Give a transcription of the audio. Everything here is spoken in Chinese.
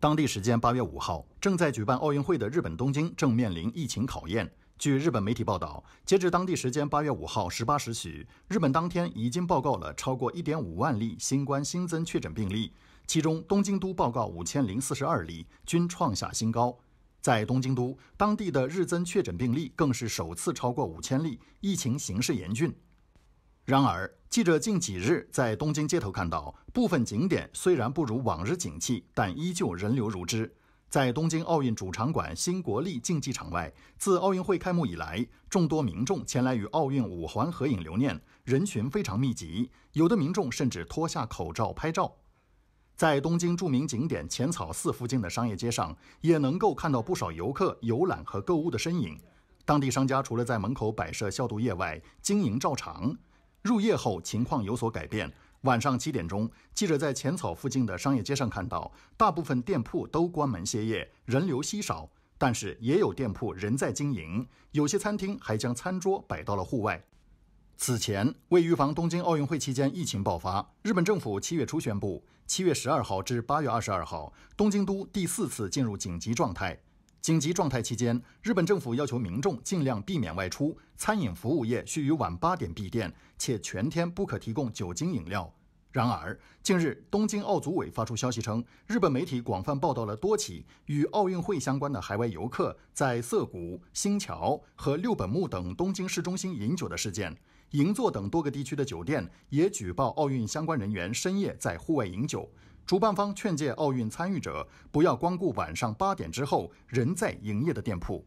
当地时间八月五号，正在举办奥运会的日本东京正面临疫情考验。据日本媒体报道，截至当地时间八月五号十八时许，日本当天已经报告了超过一点五万例新冠新增确诊病例，其中东京都报告五千零四十二例，均创下新高。在东京都，当地的日增确诊病例更是首次超过五千例，疫情形势严峻。然而，记者近几日在东京街头看到，部分景点虽然不如往日景气，但依旧人流如织。在东京奥运主场馆新国立竞技场外，自奥运会开幕以来，众多民众前来与奥运五环合影留念，人群非常密集。有的民众甚至脱下口罩拍照。在东京著名景点浅草寺附近的商业街上，也能够看到不少游客游览和购物的身影。当地商家除了在门口摆设消毒液外，经营照常。入夜后，情况有所改变。晚上七点钟，记者在浅草附近的商业街上看到，大部分店铺都关门歇业，人流稀少，但是也有店铺仍在经营，有些餐厅还将餐桌摆到了户外。此前，为预防东京奥运会期间疫情爆发，日本政府七月初宣布，七月十二号至八月二十二号，东京都第四次进入紧急状态。紧急状态期间，日本政府要求民众尽量避免外出，餐饮服务业须于晚八点闭店，且全天不可提供酒精饮料。然而，近日东京奥组委发出消息称，日本媒体广泛报道了多起与奥运会相关的海外游客在涩谷、新桥和六本木等东京市中心饮酒的事件。银座等多个地区的酒店也举报奥运相关人员深夜在户外饮酒。主办方劝诫奥运参与者不要光顾晚上八点之后仍在营业的店铺。